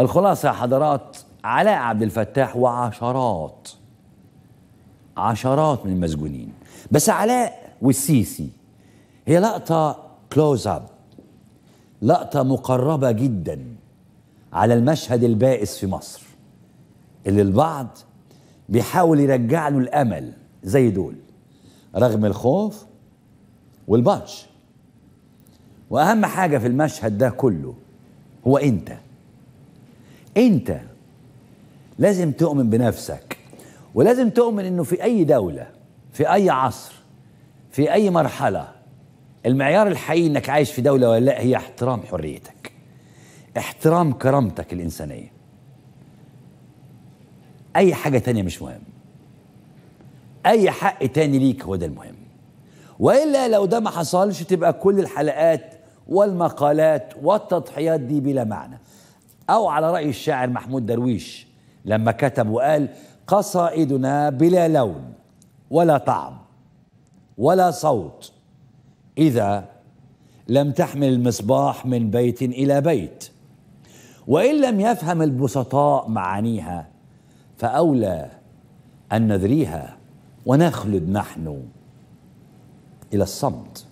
الخلاصة يا حضرات علاء عبد الفتاح وعشرات عشرات من المسجونين بس علاء والسيسي هي لقطة كلوز اب لقطة مقربة جدا على المشهد البائس في مصر اللي البعض بيحاول يرجع له الأمل زي دول رغم الخوف والبطش وأهم حاجة في المشهد ده كله هو أنت انت لازم تؤمن بنفسك ولازم تؤمن انه في اي دوله في اي عصر في اي مرحله المعيار الحقيقي انك عايش في دوله ولا لا هي احترام حريتك احترام كرامتك الانسانيه اي حاجه تانية مش مهم اي حق تاني ليك هو ده المهم والا لو ده ما حصلش تبقى كل الحلقات والمقالات والتضحيات دي بلا معنى أو على رأي الشاعر محمود درويش لما كتب وقال قصائدنا بلا لون ولا طعم ولا صوت إذا لم تحمل المصباح من بيت إلى بيت وإن لم يفهم البسطاء معانيها فأولى أن نذريها ونخلد نحن إلى الصمت